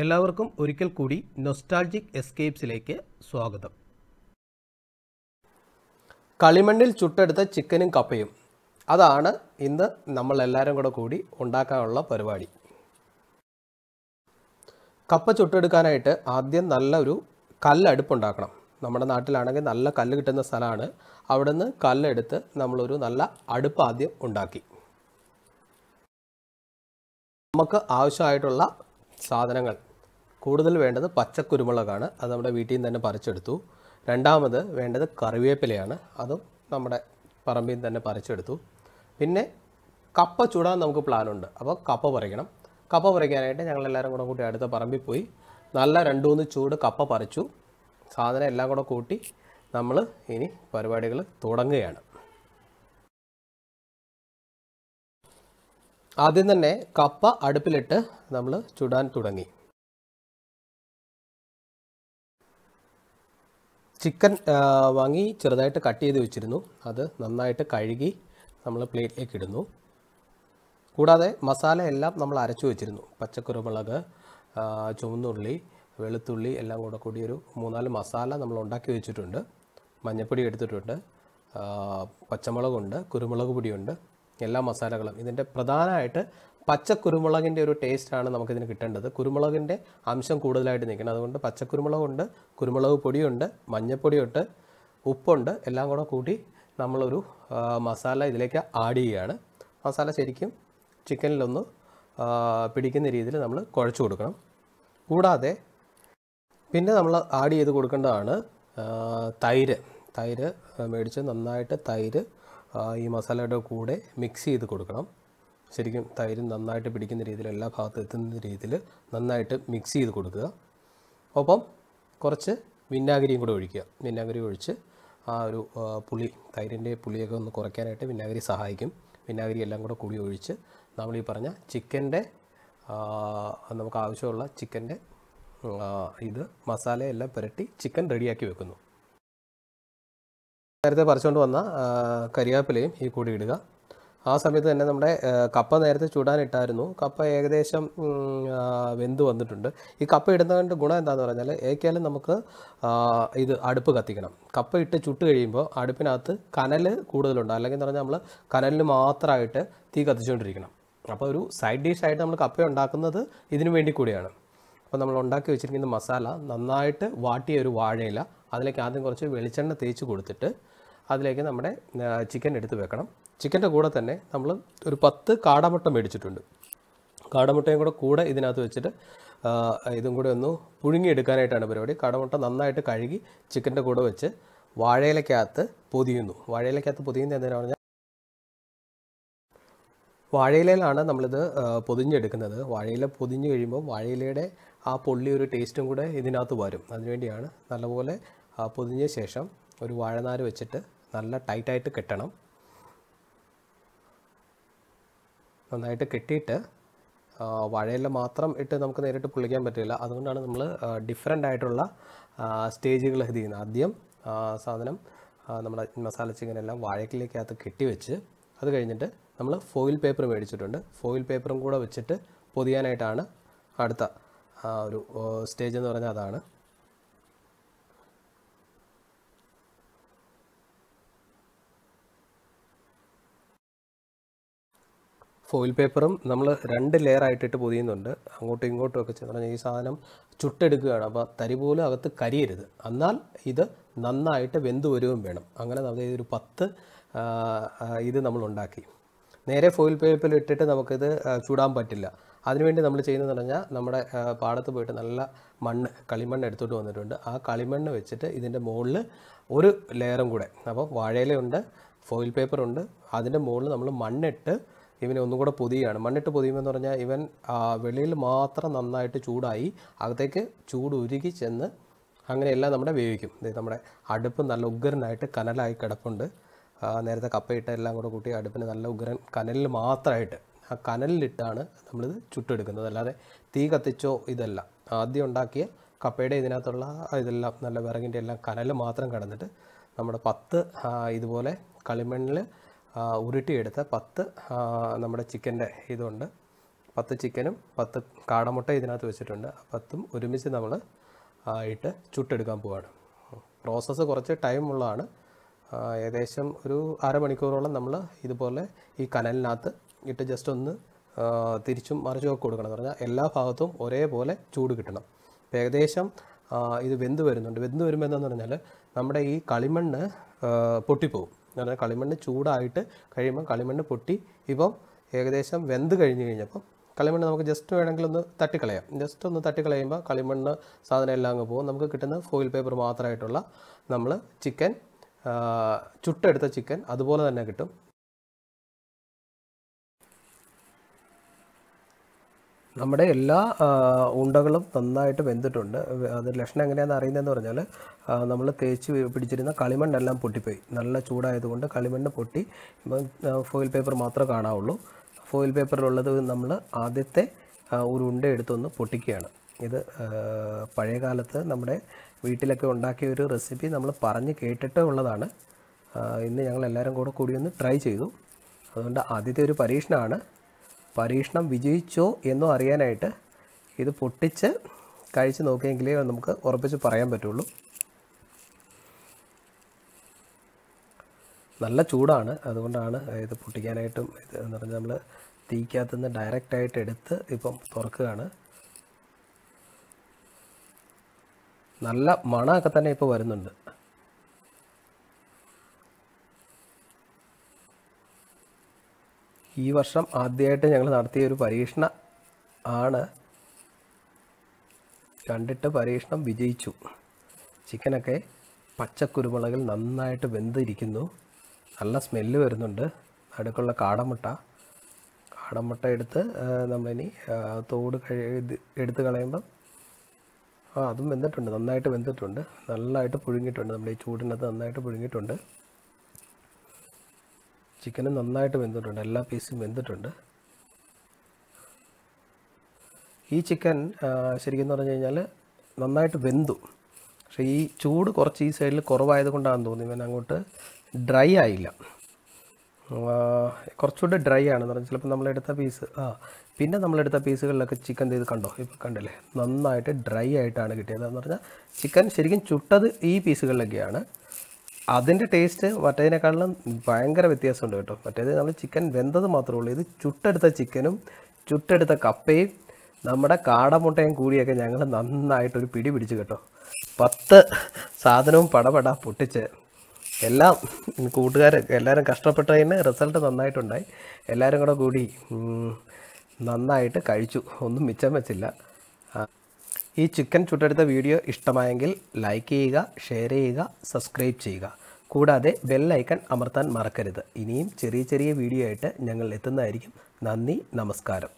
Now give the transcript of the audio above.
എല്ലാവർക്കും ഒരിക്കൽ കൂടി നൊസ്റ്റാൾജിക് എസ്കേപ്സിലേക്ക് സ്വാഗതം കളിമണ്ണിൽ ചുട്ടെടുത്ത ചിക്കനും കപ്പയും അതാണ് ഇന്ന് നമ്മളെല്ലാവരും കൂടെ കൂടി ഉണ്ടാക്കാനുള്ള പരിപാടി കപ്പ ചുട്ടെടുക്കാനായിട്ട് ആദ്യം നല്ലൊരു കല്ലടുപ്പുണ്ടാക്കണം നമ്മുടെ നാട്ടിലാണെങ്കിൽ നല്ല കല്ല് കിട്ടുന്ന സ്ഥലമാണ് അവിടെ നിന്ന് കല്ലെടുത്ത് നമ്മളൊരു നല്ല അടുപ്പ് ആദ്യം ഉണ്ടാക്കി നമുക്ക് ആവശ്യമായിട്ടുള്ള സാധനങ്ങൾ കൂടുതൽ വേണ്ടത് പച്ചക്കുരുമുളകാണ് അത് നമ്മുടെ വീട്ടിൽ നിന്ന് തന്നെ പറിച്ചെടുത്തു രണ്ടാമത് വേണ്ടത് കറിവേപ്പിലയാണ് അതും നമ്മുടെ പറമ്പിൽ നിന്ന് തന്നെ പറിച്ചെടുത്തു പിന്നെ കപ്പ ചൂടാൻ നമുക്ക് പ്ലാനുണ്ട് അപ്പോൾ കപ്പ പറിക്കണം കപ്പ പറിക്കാനായിട്ട് എല്ലാവരും കൂടെ കൂട്ടി അടുത്ത പറമ്പിൽ പോയി നല്ല രണ്ട് മൂന്ന് ചൂട് കപ്പ പറിച്ചു സാധനം എല്ലാം കൂടെ കൂട്ടി നമ്മൾ ഇനി പരിപാടികൾ തുടങ്ങുകയാണ് ആദ്യം തന്നെ കപ്പ അടുപ്പിലിട്ട് നമ്മൾ ചുടാൻ തുടങ്ങി ചിക്കൻ വാങ്ങി ചെറുതായിട്ട് കട്ട് ചെയ്ത് വെച്ചിരുന്നു അത് നന്നായിട്ട് കഴുകി നമ്മൾ പ്ലേറ്റിലേക്ക് ഇടുന്നു കൂടാതെ മസാല എല്ലാം നമ്മൾ അരച്ചു വെച്ചിരുന്നു പച്ചക്കുരുമുളക് ചുവന്നുള്ളി വെളുത്തുള്ളി എല്ലാം കൂടെ കൂടി ഒരു മൂന്നാല് മസാല നമ്മൾ ഉണ്ടാക്കി വെച്ചിട്ടുണ്ട് മഞ്ഞപ്പൊടി എടുത്തിട്ടുണ്ട് പച്ചമുളകുണ്ട് കുരുമുളക് പൊടിയുണ്ട് എല്ലാ മസാലകളും ഇതിൻ്റെ പ്രധാനമായിട്ട് പച്ചക്കുരുമുളകിൻ്റെ ഒരു ടേസ്റ്റാണ് നമുക്കിതിന് കിട്ടേണ്ടത് കുരുമുളകിൻ്റെ അംശം കൂടുതലായിട്ട് നിൽക്കണം അതുകൊണ്ട് പച്ചക്കുരുമുളകുണ്ട് കുരുമുളക് പൊടിയുണ്ട് മഞ്ഞപ്പൊടിയുണ്ട് ഉപ്പുണ്ട് എല്ലാം കൂടെ കൂട്ടി നമ്മളൊരു മസാല ഇതിലേക്ക് ആഡ് ചെയ്യുകയാണ് മസാല ശരിക്കും ചിക്കനിലൊന്ന് പിടിക്കുന്ന രീതിയിൽ നമ്മൾ കുഴച്ച് കൊടുക്കണം കൂടാതെ പിന്നെ നമ്മൾ ആഡ് ചെയ്ത് കൊടുക്കേണ്ടതാണ് തൈര് തൈര് മേടിച്ച് നന്നായിട്ട് തൈര് ഈ മസാലയുടെ കൂടെ മിക്സ് ചെയ്ത് കൊടുക്കണം ശരിക്കും തൈര് നന്നായിട്ട് പിടിക്കുന്ന രീതിയിൽ എല്ലാ ഭാഗത്തും എത്തുന്ന രീതിയിൽ നന്നായിട്ട് മിക്സ് ചെയ്ത് കൊടുക്കുക ഒപ്പം കുറച്ച് വിനാഗിരിയും കൂടെ ഒഴിക്കുക വിനാഗിരി ഒഴിച്ച് ആ ഒരു പുളി തൈരിൻ്റെ പുളിയൊക്കെ ഒന്ന് കുറയ്ക്കാനായിട്ട് വിനാഗിരി സഹായിക്കും വിനാഗിരി എല്ലാം കൂടെ കൂടി ഒഴിച്ച് നമ്മൾ ഈ പറഞ്ഞ ചിക്കൻ്റെ നമുക്ക് ആവശ്യമുള്ള ചിക്കൻ്റെ ഇത് മസാലയെല്ലാം പുരട്ടി ചിക്കൻ റെഡിയാക്കി വെക്കുന്നു നേരത്തെ പറിച്ചുകൊണ്ട് വന്ന കരിയാപ്പിലയും ഈ കൂടി ഇടുക ആ സമയത്ത് തന്നെ നമ്മുടെ കപ്പ നേരത്തെ ചൂടാനിട്ടായിരുന്നു കപ്പ ഏകദേശം വെന്ത് വന്നിട്ടുണ്ട് ഈ കപ്പ ഇടുന്നതിൻ്റെ ഗുണം എന്താണെന്ന് പറഞ്ഞാൽ ഏക്കാലും നമുക്ക് ഇത് അടുപ്പ് കത്തിക്കണം കപ്പ ഇട്ട് ചുട്ട് കഴിയുമ്പോൾ അടുപ്പിനകത്ത് കനൽ കൂടുതലുണ്ട് അല്ലെങ്കിൽ എന്ന് പറഞ്ഞാൽ നമ്മൾ കനലിൽ മാത്രമായിട്ട് തീ കത്തിച്ചുകൊണ്ടിരിക്കണം അപ്പോൾ ഒരു സൈഡ് ഡിഷായിട്ട് നമ്മൾ കപ്പ ഉണ്ടാക്കുന്നത് ഇതിനു വേണ്ടി കൂടിയാണ് അപ്പോൾ നമ്മൾ ഉണ്ടാക്കി വെച്ചിരിക്കുന്ന മസാല നന്നായിട്ട് വാട്ടിയ ഒരു വാഴയില അതിലേക്ക് ആദ്യം കുറച്ച് വെളിച്ചെണ്ണ തേച്ച് കൊടുത്തിട്ട് അതിലേക്ക് നമ്മുടെ ചിക്കൻ എടുത്ത് വെക്കണം ചിക്കൻ്റെ കൂടെ തന്നെ നമ്മൾ ഒരു പത്ത് കാടമുട്ട മേടിച്ചിട്ടുണ്ട് കാടമുട്ടയും കൂടെ കൂടെ ഇതിനകത്ത് വെച്ചിട്ട് ഇതും കൂടെ ഒന്ന് പുഴുങ്ങിയെടുക്കാനായിട്ടാണ് പരിപാടി കാടമുട്ട നന്നായിട്ട് കഴുകി ചിക്കൻ്റെ കൂടെ വെച്ച് വാഴയിലക്കകത്ത് പൊതിയുന്നു വാഴയിലക്കകത്ത് പൊതിയുന്നത് എന്തിനാണെന്ന് പറഞ്ഞാൽ വാഴയിലയിലാണ് നമ്മളിത് പൊതിഞ്ഞെടുക്കുന്നത് വാഴയില പൊതിഞ്ഞ് കഴിയുമ്പോൾ വാഴയിലയുടെ ആ പൊള്ളി ഒരു ടേസ്റ്റും കൂടെ ഇതിനകത്ത് വരും അതിനുവേണ്ടിയാണ് നല്ലപോലെ പൊതിഞ്ഞ ശേഷം ഒരു വാഴനാര് വെച്ചിട്ട് നല്ല ടൈറ്റായിട്ട് കെട്ടണം നന്നായിട്ട് കെട്ടിയിട്ട് വാഴയില മാത്രം ഇട്ട് നമുക്ക് നേരിട്ട് പൊള്ളിക്കാൻ പറ്റില്ല അതുകൊണ്ടാണ് നമ്മൾ ഡിഫറെൻ്റ് ആയിട്ടുള്ള സ്റ്റേജുകൾ ഇത് ചെയ്യുന്നത് ആദ്യം സാധനം നമ്മുടെ മസാല ചിക്കനെല്ലാം വാഴക്കിലേക്കകത്ത് കെട്ടി വെച്ച് അത് കഴിഞ്ഞിട്ട് നമ്മൾ ഫോയിൽ പേപ്പർ മേടിച്ചിട്ടുണ്ട് ഫോയിൽ പേപ്പറും കൂടെ വെച്ചിട്ട് പൊതിയാനായിട്ടാണ് അടുത്ത ആ ഒരു സ്റ്റേജ് എന്ന് പറഞ്ഞാൽ അതാണ് ഫോയിൽ പേപ്പറും നമ്മൾ രണ്ട് ലെയർ ആയിട്ടിട്ട് പൊതിയുന്നുണ്ട് അങ്ങോട്ടും ഇങ്ങോട്ടും ഒക്കെ ചെന്ന് പറഞ്ഞാൽ ഈ സാധനം ചുട്ടെടുക്കുകയാണ് അപ്പോൾ തരി പോലും അകത്ത് കരിയരുത് എന്നാൽ ഇത് നന്നായിട്ട് വെന്ത് വരുകയും വേണം അങ്ങനെ നമ്മൾ ഇതൊരു പത്ത് ഇത് നമ്മൾ ഉണ്ടാക്കി നേരെ ഫോയിൽ പേപ്പറിൽ ഇട്ടിട്ട് നമുക്കിത് ചൂടാൻ പറ്റില്ല അതിനുവേണ്ടി നമ്മൾ ചെയ്യുന്നതെന്ന് പറഞ്ഞാൽ നമ്മുടെ പാടത്ത് പോയിട്ട് നല്ല മണ്ണ് കളിമണ്ണ് എടുത്തുകൊണ്ട് വന്നിട്ടുണ്ട് ആ കളിമണ്ണ് വെച്ചിട്ട് ഇതിൻ്റെ മുകളിൽ ഒരു ലെയറും കൂടെ അപ്പോൾ വാഴയിലുണ്ട് ഫോയിൽ പേപ്പറുണ്ട് അതിൻ്റെ മുകളിൽ നമ്മൾ മണ്ണിട്ട് ഇവനെ ഒന്നും കൂടെ പൊതിയാണ് മണ്ണിട്ട് പൊതിയുമെന്ന് പറഞ്ഞാൽ ഇവൻ വെളിയിൽ മാത്രം നന്നായിട്ട് ചൂടായി അകത്തേക്ക് ചൂട് ഉരുകി ചെന്ന് അങ്ങനെയെല്ലാം നമ്മുടെ വേവിക്കും നമ്മുടെ അടുപ്പ് നല്ല ഉഗ്രനായിട്ട് കനലായി കിടപ്പുണ്ട് നേരത്തെ കപ്പയിട്ട എല്ലാം കൂടെ കൂട്ടി അടുപ്പിന് നല്ല ഉഗ്രൻ കനലിൽ മാത്രമായിട്ട് ആ കനലിലിട്ടാണ് നമ്മളിത് ചുട്ടെടുക്കുന്നത് അല്ലാതെ തീ കത്തിച്ചോ ഇതല്ല ആദ്യം ഉണ്ടാക്കിയ കപ്പയുടെ ഇതിനകത്തുള്ള ഇതെല്ലാം നല്ല വിറകിൻ്റെ എല്ലാം കനൽ മാത്രം കടന്നിട്ട് നമ്മുടെ പത്ത് ഇതുപോലെ കളിമണ്ണിൽ ഉരുട്ടിയെടുത്ത പത്ത് നമ്മുടെ ചിക്കൻ്റെ ഇതുണ്ട് പത്ത് ചിക്കനും പത്ത് കാടമുട്ട ഇതിനകത്ത് വെച്ചിട്ടുണ്ട് പത്തും ഒരുമിച്ച് നമ്മൾ ഇട്ട് ചുട്ടെടുക്കാൻ പോവാണ് പ്രോസസ്സ് കുറച്ച് ടൈം ഉള്ളതാണ് ഏകദേശം ഒരു അരമണിക്കൂറോളം നമ്മൾ ഇതുപോലെ ഈ കനലിനകത്ത് ഇട്ട് ജസ്റ്റ് ഒന്ന് തിരിച്ചും ഒക്കെ കൊടുക്കണം എന്ന് പറഞ്ഞാൽ എല്ലാ ഭാഗത്തും ഒരേപോലെ ചൂട് കിട്ടണം അപ്പം ഏകദേശം ഇത് വെന്ത് വരുന്നുണ്ട് വെന്ത് വരുമ്പോൾ എന്താണെന്ന് പറഞ്ഞാൽ നമ്മുടെ ഈ കളിമണ്ണ് പൊട്ടിപ്പോവും എന്ന് പറഞ്ഞാൽ കളിമണ്ണ് ചൂടായിട്ട് കഴിയുമ്പോൾ കളിമണ്ണ് പൊട്ടി ഇപ്പം ഏകദേശം വെന്ത് കഴിഞ്ഞ് കഴിഞ്ഞപ്പം കളിമണ്ണ് നമുക്ക് ജസ്റ്റ് വേണമെങ്കിൽ ഒന്ന് തട്ടിക്കളയാം ജസ്റ്റ് ഒന്ന് തട്ടിക്കളയുമ്പോൾ കളിമണ്ണ് സാധനം എല്ലാം അങ്ങ് പോകും നമുക്ക് കിട്ടുന്ന ഫോയിൽ പേപ്പർ മാത്രമായിട്ടുള്ള നമ്മൾ ചിക്കൻ ചുട്ടെടുത്ത ചിക്കൻ അതുപോലെ തന്നെ കിട്ടും നമ്മുടെ എല്ലാ ഉണ്ടകളും നന്നായിട്ട് വെന്തിട്ടുണ്ട് അത് ലക്ഷണം എങ്ങനെയാണെന്ന് അറിയുന്നതെന്ന് പറഞ്ഞാൽ നമ്മൾ തേച്ച് പിടിച്ചിരുന്ന കളിമണ്ണെല്ലാം പൊട്ടിപ്പോയി നല്ല ചൂടായതുകൊണ്ട് കളിമണ്ണ് പൊട്ടി ഇപ്പം ഫോയിൽ പേപ്പർ മാത്രമേ കാണാവുള്ളൂ ഫോയിൽ പേപ്പറിലുള്ളത് നമ്മൾ ആദ്യത്തെ ഒരു ഉണ്ട എടുത്തൊന്ന് പൊട്ടിക്കുകയാണ് ഇത് പഴയകാലത്ത് നമ്മുടെ വീട്ടിലൊക്കെ ഉണ്ടാക്കിയ ഒരു റെസിപ്പി നമ്മൾ പറഞ്ഞ് കേട്ടിട്ട് ഉള്ളതാണ് ഇന്ന് ഞങ്ങൾ എല്ലാവരും കൂടെ കൂടി ഒന്ന് ട്രൈ ചെയ്തു അതുകൊണ്ട് ആദ്യത്തെ ഒരു പരീക്ഷണമാണ് പരീക്ഷണം വിജയിച്ചോ എന്നും അറിയാനായിട്ട് ഇത് പൊട്ടിച്ച് കഴിച്ച് നോക്കിയെങ്കിലേ നമുക്ക് ഉറപ്പിച്ച് പറയാൻ പറ്റുള്ളൂ നല്ല ചൂടാണ് അതുകൊണ്ടാണ് ഇത് പൊട്ടിക്കാനായിട്ടും ഇത് എന്ന് പറഞ്ഞാൽ നമ്മൾ തീക്കകത്തുനിന്ന് ഡയറക്റ്റായിട്ട് എടുത്ത് ഇപ്പം തുറക്കുകയാണ് നല്ല മണമൊക്കെ തന്നെ ഇപ്പോൾ വരുന്നുണ്ട് ഈ വർഷം ആദ്യമായിട്ട് ഞങ്ങൾ നടത്തിയ ഒരു പരീക്ഷണ ആണ് കണ്ടിട്ട് പരീക്ഷണം വിജയിച്ചു ചിക്കനൊക്കെ പച്ചക്കുരുമുളകിൽ നന്നായിട്ട് വെന്തിരിക്കുന്നു നല്ല സ്മെല്ല് വരുന്നുണ്ട് അടുക്കുള്ള കാടമുട്ട കാടമുട്ട എടുത്ത് നമ്മളിനി തോട് കഴി എടുത്ത് കളയുമ്പം ആ അതും വെന്തിട്ടുണ്ട് നന്നായിട്ട് വെന്തിട്ടുണ്ട് നല്ലതായിട്ട് പുഴുങ്ങിയിട്ടുണ്ട് നമ്മുടെ ഈ ചൂടിനകത്ത് നന്നായിട്ട് പുഴുങ്ങിയിട്ടുണ്ട് ചിക്കനും നന്നായിട്ട് വെന്തിട്ടുണ്ട് എല്ലാ പീസും വെന്തിട്ടുണ്ട് ഈ ചിക്കൻ ശരിക്കും എന്ന് പറഞ്ഞു കഴിഞ്ഞാൽ നന്നായിട്ട് വെന്തു പക്ഷേ ഈ ചൂട് കുറച്ച് ഈ സൈഡിൽ കുറവായത് കൊണ്ടാണെന്ന് തോന്നുന്നു ഇവൻ അങ്ങോട്ട് ഡ്രൈ ആയില്ല കുറച്ചുകൂടെ ഡ്രൈ ആണ് എന്ന് പറഞ്ഞാൽ ചിലപ്പോൾ നമ്മളെടുത്ത പീസ് ആ പിന്നെ നമ്മളെടുത്ത പീസുകളിലൊക്കെ ചിക്കൻ ചെയ്ത് കണ്ടോ ഇപ്പോൾ കണ്ടല്ലേ നന്നായിട്ട് ഡ്രൈ ആയിട്ടാണ് കിട്ടിയത് എന്ന് പറഞ്ഞാൽ ചിക്കൻ ശരിക്കും ചുട്ടത് ഈ പീസുകളിലൊക്കെയാണ് അതിൻ്റെ ടേസ്റ്റ് മറ്റേതിനേക്കാളും ഭയങ്കര വ്യത്യാസമുണ്ട് കേട്ടോ മറ്റേത് നമ്മൾ ചിക്കൻ വെന്തത് മാത്രമേ ഉള്ളൂ ഇത് ചുട്ടെടുത്ത ചിക്കനും ചുട്ടെടുത്ത കപ്പയും നമ്മുടെ കാടമുട്ടയും കൂടിയൊക്കെ ഞങ്ങൾ നന്നായിട്ടൊരു പിടി പിടിച്ച് കേട്ടോ പത്ത് സാധനവും പടപട പൊട്ടിച്ച് എല്ലാം കൂട്ടുകാർ എല്ലാവരും കഷ്ടപ്പെട്ടതിന് റിസൾട്ട് നന്നായിട്ടുണ്ടായി എല്ലാവരും കൂടെ കൂടി നന്നായിട്ട് കഴിച്ചു ഒന്നും മിച്ചം വെച്ചില്ല ഈ ചിക്കൻ ചുട്ടെടുത്ത വീഡിയോ ഇഷ്ടമായെങ്കിൽ ലൈക്ക് ചെയ്യുക ഷെയർ ചെയ്യുക സബ്സ്ക്രൈബ് ചെയ്യുക കൂടാതെ ബെല്ലൈക്കൺ അമർത്താൻ മറക്കരുത് ഇനിയും ചെറിയ ചെറിയ വീഡിയോ ആയിട്ട് ഞങ്ങൾ എത്തുന്നതായിരിക്കും നന്ദി നമസ്കാരം